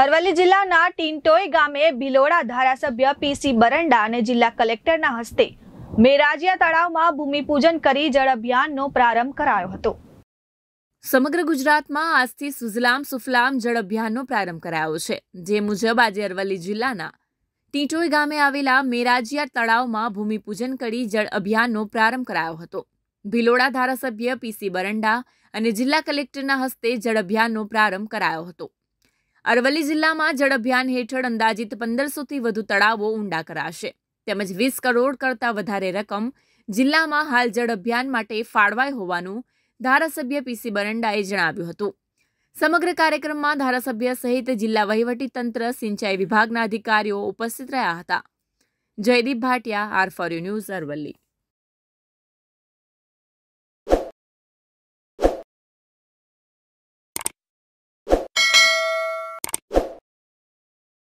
અરવલ્લી જિલ્લાના ટીન્ટોઈ ગામે ભિલોડા ધારાસભ્ય પીસી બરંડા અને જિલ્લા કલેક્ટરના હસ્તે મેરાજિયા તળાવમાં ભૂમિપૂજન કરી જળ અભિયાનનો પ્રારંભ કરાયો હતો સમગ્ર ગુજરાતમાં આજથી સુજલામ સુફલામ જળ અભિયાનનો પ્રારંભ કરાયો છે જે મુજબ આજે અરવલ્લી જિલ્લાના ટીટોઈ ગામે આવેલા મેરાજિયા તળાવમાં ભૂમિપૂજન કરી જળ અભિયાનનો પ્રારંભ કરાયો હતો ભિલોડા ધારાસભ્ય પીસી બરંડા અને જિલ્લા કલેક્ટરના હસ્તે જળ અભિયાનનો પ્રારંભ કરાયો હતો અરવલ્લી જિલ્લામાં જળ અભિયાન હેઠળ અંદાજિત પંદરસોથી વધુ તળાવો ઊંડા કરાશે તેમજ વીસ કરોડ કરતાં વધારે રકમ જિલ્લામાં હાલ જળ અભિયાન માટે ફાળવાય હોવાનું ધારાસભ્ય પીસી બરંડાએ જણાવ્યું હતું સમગ્ર કાર્યક્રમમાં ધારાસભ્ય સહિત જિલ્લા વહીવટીતંત્ર સિંચાઈ વિભાગના અધિકારીઓ ઉપસ્થિત રહ્યા હતા Jaydeep Bhatia R four U news Aravalli